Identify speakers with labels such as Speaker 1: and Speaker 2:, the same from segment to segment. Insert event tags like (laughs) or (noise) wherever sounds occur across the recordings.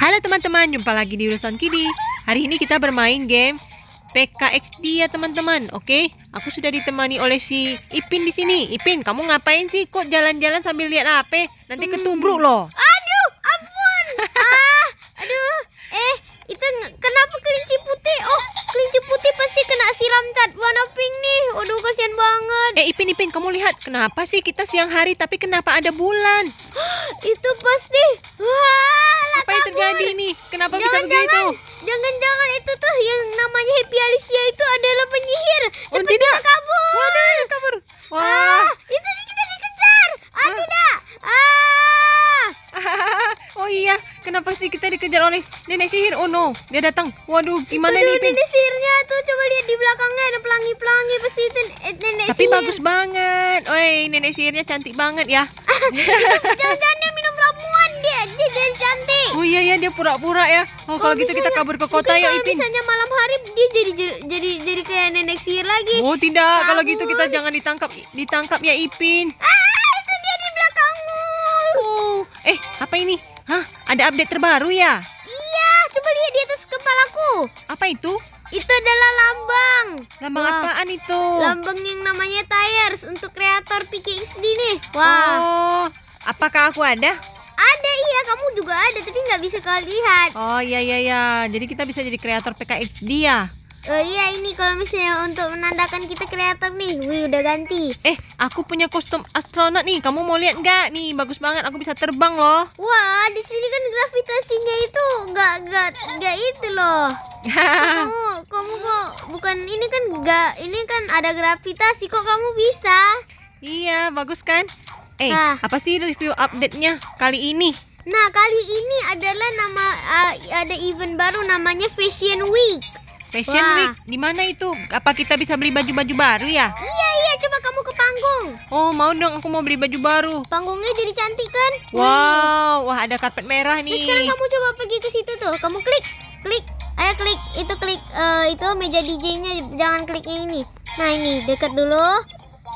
Speaker 1: Halo teman-teman, jumpa lagi di urusan Kidi. Hari ini kita bermain game PKX dia ya, teman-teman. Oke, aku sudah ditemani oleh si Ipin di sini. Ipin, kamu ngapain sih kok jalan-jalan sambil lihat HP? Nanti hmm. ketubruk loh. Aduh, ampun.
Speaker 2: (laughs) ah, aduh. Eh, itu kenapa kelinci putih? Oh, kelinci putih pasti kena siram cat warna pink nih. Aduh, kasihan banget.
Speaker 1: Eh, Ipin, Ipin, kamu lihat kenapa sih kita siang hari tapi kenapa ada bulan? (gasps) itu pasti. Wah terjadi nih Kenapa jangan, bisa begitu?
Speaker 2: Jangan-jangan itu tuh yang namanya Happy Alicia itu adalah penyihir. Oh, Cepat oh, tidak. kita kabur. Oh, kabur. Ah, Wah. Ah,
Speaker 1: itu kita dikejar. Ah, ah. tidak. Ah. (laughs) oh iya, kenapa sih kita dikejar oleh nenek sihir? Oh no, dia datang. Waduh, gimana Aduh, nih? Nenek sihirnya
Speaker 2: tuh coba lihat di belakangnya ada pelangi-pelangi pasti itu eh,
Speaker 1: nenek Tapi sihir. bagus banget. Oi, nenek sihirnya cantik banget ya. Ah, (laughs) jangan-jangan Oh iya ya dia pura-pura ya. Oh, kalau oh, gitu kita kabur ke kota ya Ipin. Kalau Misalnya malam hari dia jadi jadi jadi kayak nenek sihir lagi. Oh tidak, kalau gitu kita jangan ditangkap ditangkap ya Ipin. Ah itu dia di belakangmu. Oh eh apa ini? Hah ada update terbaru ya?
Speaker 2: Iya coba lihat di atas kepalaku. Apa itu? Itu adalah lambang. Lambang Wah. apaan itu? Lambang yang namanya Tires untuk kreator PKXD nih. Wah. Oh, apakah aku ada? ada iya kamu juga ada tapi nggak bisa kau lihat oh iya iya iya jadi kita bisa jadi kreator PKX ya Oh iya ini kalau misalnya untuk menandakan kita kreator nih Wih udah ganti Eh aku
Speaker 1: punya kostum astronot nih Kamu mau lihat nggak nih bagus banget aku bisa terbang loh
Speaker 2: Wah di sini kan gravitasinya itu nggak nggak nggak itu loh (laughs) Kamu kamu kok bukan ini kan nggak ini kan ada gravitasi kok kamu bisa Iya bagus kan Eh, nah. apa sih review update-nya kali ini? Nah, kali ini adalah nama uh, ada event baru namanya Fashion Week.
Speaker 1: Fashion Wah. Week di mana itu? Apa kita bisa beli baju-baju baru ya? Iya, iya, coba kamu ke panggung. Oh, mau dong aku mau beli baju baru. Panggungnya jadi cantik kan? Wow, wah ada karpet merah nah, nih. Nah, sekarang kamu
Speaker 2: coba pergi ke situ tuh. Kamu klik, klik. Ayo klik itu klik uh, itu meja DJ-nya jangan klik ini. Nah, ini dekat dulu.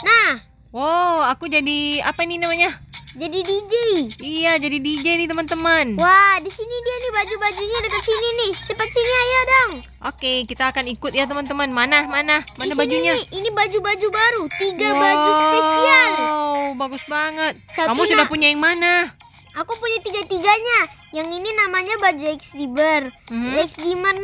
Speaker 2: Nah,
Speaker 1: Wow, aku jadi apa ini namanya? Jadi DJ. Iya, jadi DJ nih teman-teman. Wah, di sini dia nih baju-bajunya dekat sini nih. Cepat sini ayo dong. Oke, kita akan ikut ya teman-teman. Mana, mana, mana di bajunya? Nih, ini baju-baju baru, tiga wow, baju spesial. Wow, bagus banget. Satu Kamu sudah punya yang mana? Aku punya tiga-tiganya.
Speaker 2: Yang ini namanya baju Xdimer. Hmm.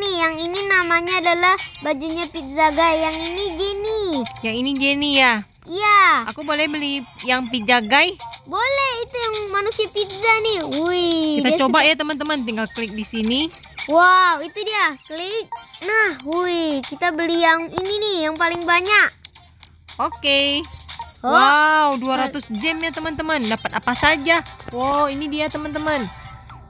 Speaker 2: nih, yang ini namanya adalah bajunya Pizza Guy. Yang ini Jenny. Yang ini Jenny ya. Iya. Aku boleh beli yang pizza guy? Boleh, itu yang manusia pizza nih. Wih. Kita coba sudah... ya teman-teman, tinggal klik di sini. Wow, itu dia. Klik. Nah, wih, kita beli yang ini nih, yang paling banyak. Oke. Okay. Oh. Wow, 200 nah.
Speaker 1: gem ya teman-teman. Dapat apa saja? Wow, ini dia teman-teman.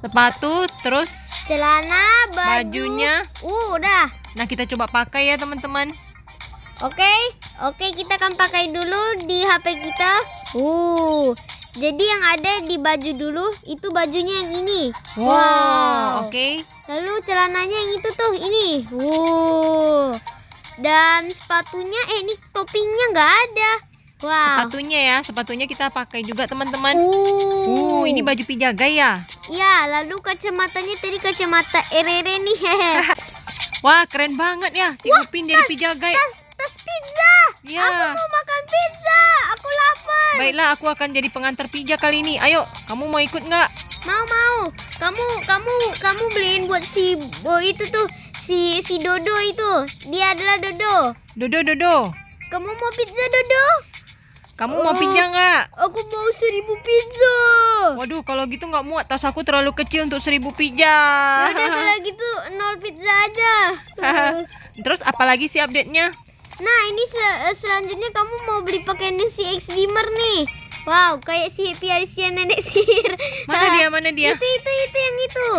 Speaker 1: Sepatu, terus celana, baju. bajunya. Uh, udah. Nah, kita coba pakai ya teman-teman. Oke, okay?
Speaker 2: oke okay, kita akan pakai dulu di HP kita. Uh, jadi yang ada di baju dulu itu bajunya yang ini. Wow, wow. oke. Okay. Lalu celananya yang itu tuh ini. Uh, dan sepatunya, eh ini topinya nggak ada. Wow. Sepatunya ya, sepatunya kita pakai juga teman-teman. Uh. uh, ini baju pijaga ya? Iya, lalu kacamatanya tadi kacamata erere nih. (laughs) Wah, keren banget ya,
Speaker 1: si Wah, jadi pijaga. Tas, atas pizza. Ya. Aku mau
Speaker 2: makan pizza. Aku lapar. Baiklah,
Speaker 1: aku akan jadi pengantar pizza kali ini. Ayo, kamu mau ikut nggak? Mau mau.
Speaker 2: Kamu kamu kamu beliin buat si Bo itu tuh si si Dodo itu. Dia adalah Dodo. Dodo Dodo. Kamu mau pizza Dodo? Kamu oh, mau pizza nggak?
Speaker 1: Aku mau seribu pizza. Waduh, kalau gitu nggak muat. Tas aku terlalu kecil untuk seribu pizza. Ya udah kalau
Speaker 2: gitu nol pizza aja.
Speaker 1: (laughs) Terus apalagi sih update-nya?
Speaker 2: Nah ini sel eh, selanjutnya kamu mau beli pakaian si X Dimmer nih. Wow, kayak si Pialisia nenek (laughs) sihir. Mana dia? Mana dia? Itu itu itu
Speaker 1: yang itu.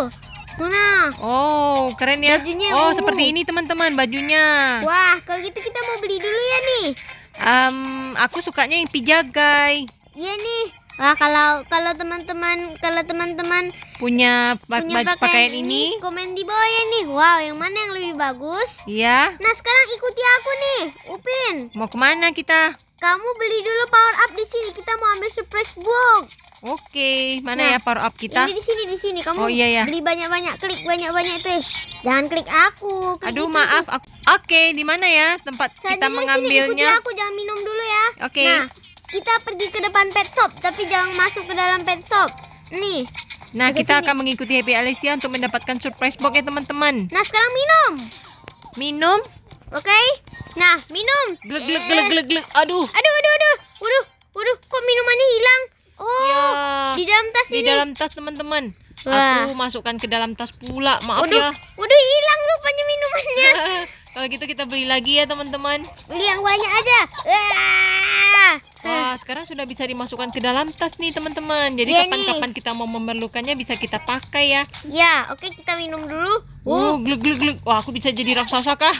Speaker 1: Mana? Oh, keren ya. Bajunya oh, ungu. Uh. seperti ini teman-teman bajunya. Wah, kalau gitu kita mau beli dulu ya nih. Um, aku sukanya yang
Speaker 2: pijagai. Iya nih. Wah, kalau kalau teman-teman kalau teman-teman punya,
Speaker 1: punya pakaian, pakaian ini,
Speaker 2: komen di bawah ya nih. Wow, yang mana yang lebih bagus? Iya. Nah, sekarang ikuti aku nih, Upin. Mau kemana kita? Kamu beli dulu power up di sini. Kita mau ambil surprise box. Oke, mana nah, ya power up kita? Ini di sini, di sini. Kamu oh, iya, iya. beli banyak-banyak, klik banyak-banyak tuh. Jangan klik aku. Klik Aduh, itu, maaf. Aku... Oke, di mana ya tempat Saat kita mengambilnya? Sini, ikuti aku, jangan minum dulu ya. Oke. Nah, kita
Speaker 1: pergi ke depan pet shop, tapi jangan masuk ke dalam pet shop. Nih. Nah, kita sini. akan mengikuti Happy Alicia untuk mendapatkan surprise box ya, teman-teman. Nah, sekarang minum. Minum? Oke. Okay. Nah, minum. Glek glek glek glek glek. Aduh. Aduh, aduh, aduh. Waduh, waduh, kok minumannya hilang? Oh, ya, di dalam tas di ini. Di dalam tas, teman-teman. Aku masukkan ke dalam tas pula. Maaf waduh, ya. Waduh, hilang rupanya minumannya. (laughs) Kalau gitu kita beli lagi ya teman-teman. Beli yang banyak aja. Wah, sekarang sudah bisa dimasukkan ke dalam tas nih teman-teman. Jadi iya kapan-kapan kita mau memerlukannya bisa kita pakai ya. Ya, oke kita minum dulu. Uh, uh. gluk gluk gluk. Wah, aku bisa jadi raksasa kah? (laughs)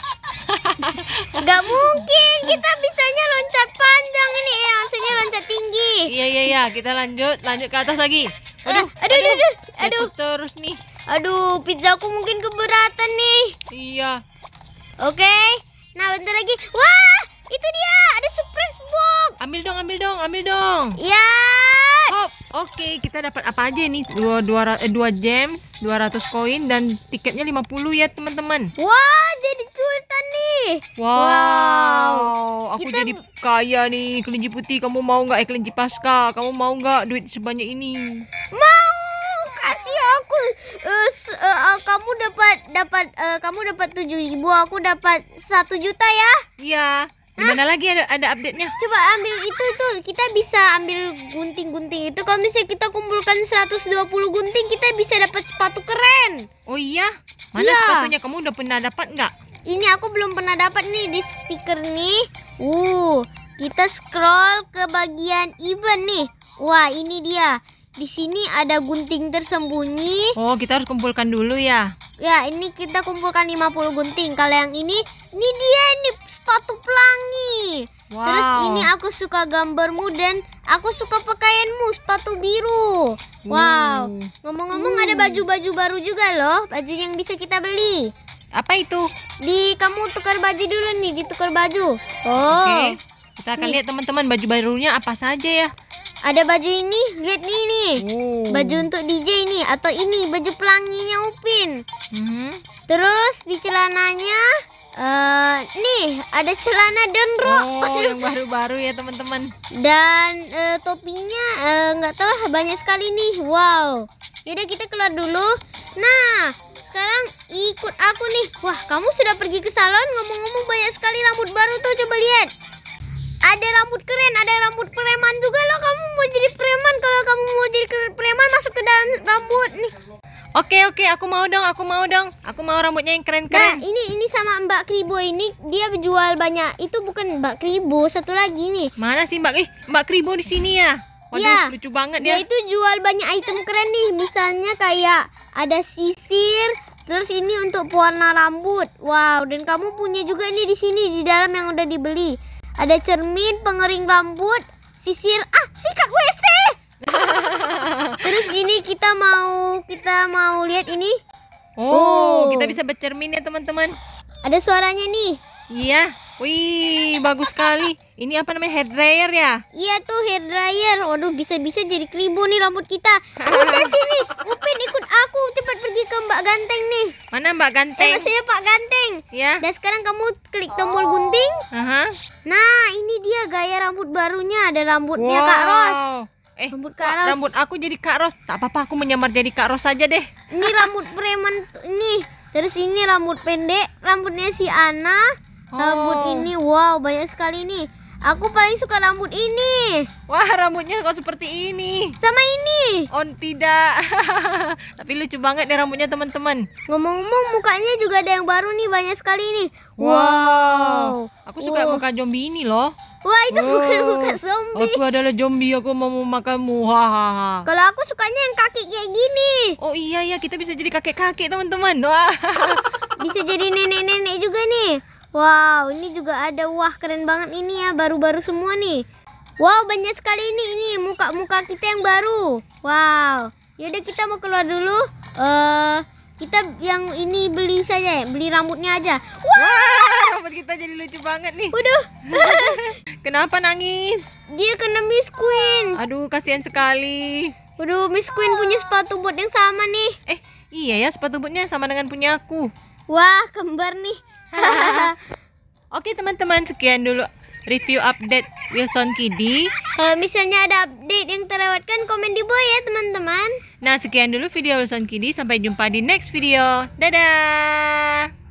Speaker 2: Gak mungkin. Kita bisanya loncat panjang ini ya, maksudnya loncat tinggi. Iya iya iya, kita lanjut, lanjut ke atas lagi. Eh, aduh, aduh, aduh, aduh. aduh. terus nih. Aduh, pizza mungkin keberatan nih. Iya. Oke.
Speaker 1: Nah, bentar lagi. Wah, itu dia. Ada surprise box. Ambil dong, ambil dong, ambil dong. Ya. Oh, oke. Okay. Kita dapat apa aja nih? Dua, dua, eh, dua gems, 200 koin dan tiketnya 50 ya, teman-teman. Wah, jadi sultan nih. Wow. wow. Aku kita... jadi kaya nih, kelinci putih. Kamu mau nggak eh kelinci pasca? Kamu mau nggak duit sebanyak ini? Mau
Speaker 2: kasih ya, aku uh, uh, uh, kamu dapat dapat uh, kamu dapat tujuh ribu aku dapat satu juta ya iya Gimana lagi ada ada update nya coba ambil itu itu kita bisa ambil gunting gunting itu kalau misalnya kita kumpulkan 120 gunting kita bisa dapat sepatu keren oh iya mana iya. sepatunya kamu udah pernah dapat nggak ini aku belum pernah dapat nih di stiker nih uh kita scroll ke bagian event nih wah ini dia di sini ada gunting tersembunyi. Oh, kita harus kumpulkan
Speaker 1: dulu ya.
Speaker 2: Ya, ini kita kumpulkan 50 gunting. Kalau yang ini, ini dia ini sepatu pelangi. Wow. Terus ini aku suka gambarmu dan aku suka pakaianmu sepatu biru. Wow. Hmm. Ngomong-ngomong hmm. ada baju-baju baru juga loh, baju yang bisa kita beli. Apa itu? Di kamu tukar baju dulu nih, ditukar baju. Oh. Oke. Okay. Kita akan nih. lihat teman-teman baju barunya apa saja ya. Ada baju ini, lihat nih nih. Oh. Baju untuk DJ ini atau ini baju pelanginya Upin. Hmm. Terus di celananya uh, eh, nih ada celana dan rok. Oh, yang baru-baru ya teman-teman. Dan uh, topinya eh, nggak uh, tahu banyak sekali nih. Wow. Yaudah kita keluar dulu. Nah, sekarang ikut aku nih. Wah, kamu sudah pergi ke salon ngomong-ngomong banyak sekali rambut baru tuh coba lihat ada rambut keren ada rambut preman juga loh kamu mau jadi preman kalau kamu mau jadi preman masuk ke dalam rambut nih
Speaker 1: oke oke aku mau dong aku mau dong aku mau rambutnya yang keren keren nah, ini
Speaker 2: ini sama mbak kribo ini dia jual banyak itu bukan mbak kribo satu lagi nih mana sih mbak eh mbak kribo di sini ya Waduh, ya, lucu banget dia. Dia itu jual banyak item keren nih, misalnya kayak ada sisir, terus ini untuk pewarna rambut. Wow, dan kamu punya juga ini di sini di dalam yang udah dibeli ada cermin, pengering rambut, sisir, ah sikat WC. (laughs) Terus ini kita mau kita
Speaker 1: mau lihat ini. Oh, oh. kita bisa bercermin ya teman-teman. Ada suaranya nih. Iya. Wih, bagus sekali. Ini apa namanya hair dryer ya? Iya tuh hair
Speaker 2: dryer. Waduh, bisa-bisa jadi keribu nih rambut kita. Udah sini, Upin (laughs) ikut aku lagi ke Mbak Ganteng nih. Mana Mbak Ganteng? Eh, maksudnya Pak Ganteng. Ya. Dan sekarang kamu klik tombol gunting. uh Nah, ini dia gaya rambut barunya. Ada rambutnya wow. Kak Ros. Eh, rambut Kak Ros. Rambut aku
Speaker 1: jadi Kak Ros. Tak apa-apa, aku menyamar jadi Kak Ros saja deh.
Speaker 2: Ini rambut preman ini. Terus ini rambut pendek, rambutnya si Ana. Oh. Rambut ini wow, banyak sekali nih. Aku paling suka rambut ini. Wah, rambutnya kok seperti ini. Sama ini. Oh, tidak. (laughs) Tapi lucu banget deh rambutnya, teman-teman. Ngomong-ngomong, mukanya juga ada yang baru nih, banyak sekali nih. Wow. wow. Aku suka wow. muka
Speaker 1: zombie ini loh. Wah, itu wow. bukan muka zombie. Aku adalah zombie, aku mau makanmu. Kalau
Speaker 2: aku sukanya yang kaki kayak gini. Oh iya ya, kita bisa jadi kakek-kakek, teman-teman. Wah. (laughs) bisa jadi nenek-nenek juga nih. Wow, ini juga ada. Wah, keren banget ini ya, baru-baru semua nih. Wow, banyak sekali ini. Ini muka-muka kita yang baru. Wow. Yaudah kita mau keluar dulu. Eh, uh, kita yang ini beli saja ya. beli rambutnya aja. Wow, Wah, rambut kita jadi lucu banget nih. Waduh. (laughs) Kenapa nangis? Dia kena Miss Queen. Aduh, kasihan sekali. Waduh, Miss Queen punya sepatu bot yang sama nih. Eh,
Speaker 1: iya ya sepatu botnya sama dengan punya aku. Wah, kembar nih. (laughs) Oke teman-teman sekian dulu review update Wilson Kidi. Kalau misalnya ada update yang terlewatkan komen di bawah ya teman-teman. Nah sekian dulu video Wilson Kidi sampai jumpa di next video. Dadah.